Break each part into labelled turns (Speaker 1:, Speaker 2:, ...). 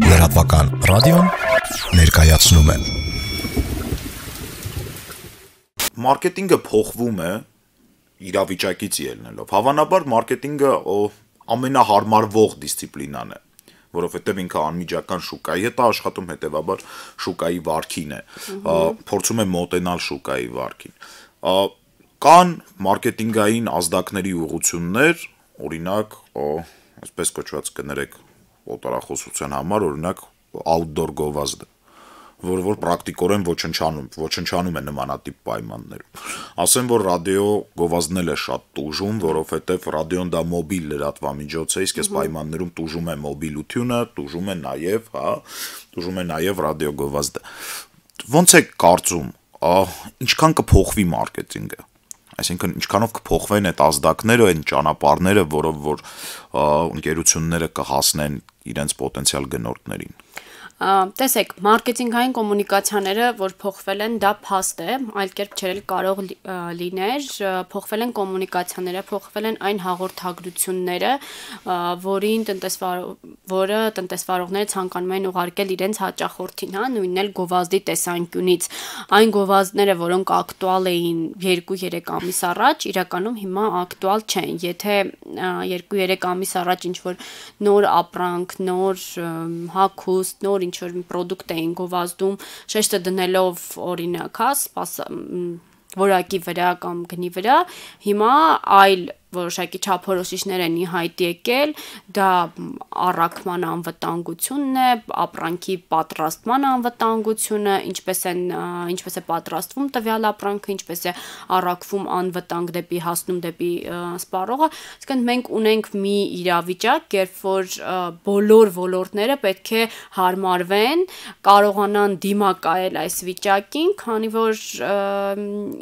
Speaker 1: Լրատվական ռադիոն ներկայացնում է։ Մարքեթինգը փոխվում է իրավիճակից ելնելով։ Հավանաբար մարքեթինգը ամենահարմարվող դիսցիպլինան է որովհետև ինքը անմիջական շուկայի հետ է աշխատում, հետեւաբար շուկայի վարկին է։ Փորձում է մոտենալ շուկայի վարկին։ Կան մարքեթինգային ազդակների ուղություններ, օրինակ, այսպես կոչված կներեք օտարախոսության համար օրինակ outdoor գովազդը որ որ պրակտիկորեն ոչնչանում ոչնչանում է նմանատիպ պայմաններում։ Ասեմ, որ ռադիո գովազդնել է շատ տուժում, որովհետև ռադիոն դա մոբիլ լրատվամիջոց է, իսկ այս պայմաններում տուժում է մոբիլությունը, տուժում է նաև, հա, տուժում է նաև ռադիո գովազդը։ Ոնց է կարծում, ինչքան կփոխվի մարքեթինգը այսինքն ինչքանով կփոխվեն այդ ազդակները, այն ճանապարհները, որով որ ընկերությունները կհասնեն իրենց պոտենցիալ գնորդներին
Speaker 2: տեսեք, մարքեթինգային կոմունիկացիաները, որ փոխվել են, դա փաստ է, այլ կերպ չէր կարող լիներ, փոխվել են կոմունիկացիաները, փոխվել են այն հաղորդագրությունները, որին տնտեսվար որը տնտեսվարողները ցանկանում են ուղարկել իրենց հաճախորդին, հա, նույնն էլ գովազդի տեսանկյունից։ Այն գովազդները, որոնք ակտուալ էին 2-3 ամիս առաջ, իրականում հիմա ակտուալ չեն։ Եթե 2-3 ամիս առաջ ինչ որ նոր ապրանք, նոր հակուստ, նոր ինչ որ մի product էին գովազդում, շեշտը դնելով օրինակ, հա, սպասա որակի վրա կամ գնի վրա, հիմա այլ որոշակի չափորոշիչներ են ի հայտ եկել, դա առաքման անվտանգությունն է, ապրանքի պատրաստման անվտանգությունը, ինչպես են ինչպես է պատրաստվում տվյալ ապրանքը, ինչպես է առաքվում անվտանգ դեպի հասնում դեպի սպառողը, այսինքն մենք ունենք մի իրավիճակ, երբ որ բոլոր ոլորտները պետք է հարմարվեն, կարողանան դիմակայել այս վիճակին, քանի որ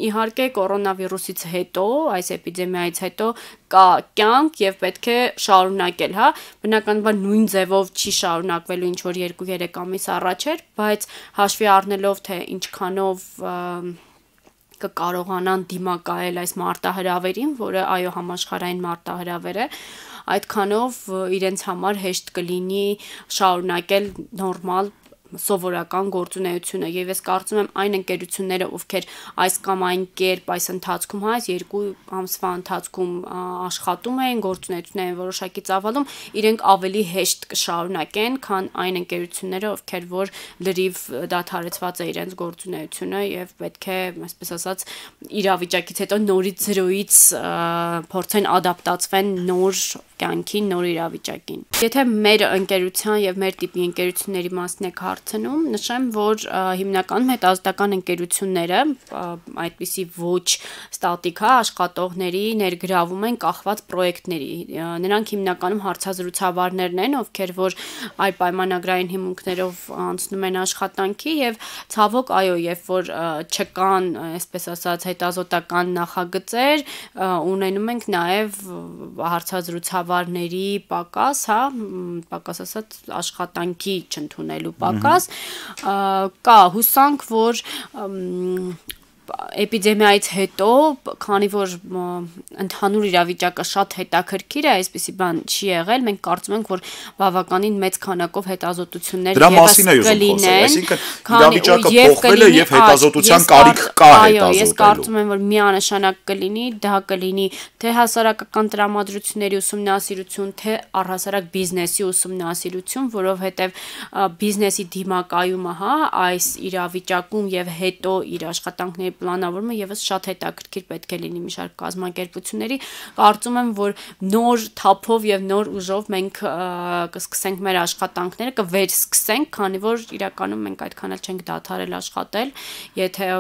Speaker 2: իհարկե կորոնավիրուսից հետո, այս էպիդեմիայից հետո կա կյանք եւ պետք է շարունակել, հա։ Բնականաբար նույն ձևով չի շարունակվելու ինչ որ 2-3 ամիս առաջ էր, բայց հաշվի առնելով թե ինչքանով կկարողանան դիմակայել այս մարտահրավերին, որը այո համաշխարհային մարտահրավեր է, այդքանով իրենց համար հեշտ կլինի շարունակել նորմալ սովորական գործունեությունը եւ ես կարծում եմ այն ընկերությունները, ովքեր այս կամ այն կերպ այս ընթացքում հա այս երկու ամսվա ընթացքում աշխատում են, գործունեություն են որոշակի ծավալում, իրենք ավելի հեշտ կշարունակեն, քան այն ընկերությունները, ովքեր որ լրիվ դադարեցված է իրենց գործունեությունը եւ պետք է, այսպես ասած, իրավիճակից հետո նորից զրոյից փորձեն ադապտացվեն նոր կյանքի նոր իրավիճակին։ Եթե մեր ընկերության եւ մեր տիպի ընկերությունների մասն եք հարցնում, նշեմ, որ հիմնականում հետազոտական ընկերությունները այդպիսի ոչ ստատիկ հա աշխատողների ներգրավում են կախված պրոյեկտների։ Նրանք հիմնականում հարցազրուցավարներն են, ովքեր որ այ պայմանագրային հիմունքներով անցնում են աշխատանքի եւ ցավոք այո, երբ որ չկան, այսպես ասած, հետազոտական նախագծեր, ունենում ենք նաեւ հարցազրուցավար ղեկավարների պակաս, հա, պակաս ասած աշխատանքի չընդունելու պակաս, կա հուսանք, որ էպիդեմիայից հետո, քանի որ ընդհանուր իրավիճակը շատ հետաքրքիր է, այսպիսի բան չի եղել, մենք կարծում ենք, որ բավականին մեծ քանակով հետազոտություններ եւս կլինեն, այսինքն իրավիճակը փոխվել է եւ հետազոտության կարիք կա հետազոտելու։ Այո, ես կարծում եմ, որ միանշանակ կլինի, դա կլինի թե հասարակական տրամադրությունների ուսումնասիրություն, թե առհասարակ բիզնեսի ուսումնասիրություն, որովհետեւ բիզնեսի դիմակայումը, հա, այս իրավիճակում եւ հետո իր աշխատանքների պլանավորումը եւս շատ հետաքրքիր պետք է լինի մի շարք կազմակերպությունների։ Կարծում եմ, որ նոր թափով եւ նոր ուժով մենք կսկսենք մեր աշխատանքները, կվերսկսենք, քանի որ իրականում մենք այդքան էլ չենք դադարել աշխատել, եթե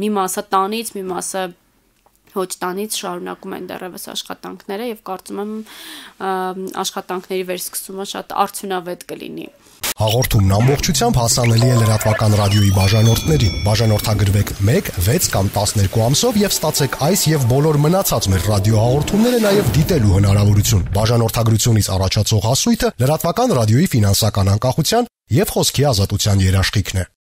Speaker 2: մի մասը տանից, մի մասը ոչ տանից շարունակում են դեռևս աշխատանքները եւ կարծում եմ աշխատանքների վերսկսումը շատ արդյունավետ կլինի։
Speaker 1: Հաղորդումն ամբողջությամբ հասանելի է լրատվական ռադիոյի բաժանորդներին։ Բաժանորդագրվեք 1, 6 կամ 12 ամսով եւ ստացեք այս եւ բոլոր մնացած մեր ռադիոհաղորդումները նաեւ դիտելու հնարավորություն։ Բաժանորդագրությունից առաջացող հասույթը լրատվական ռադիոյի ֆինանսական անկախության եւ խոսքի ազատության երաշխիքն է։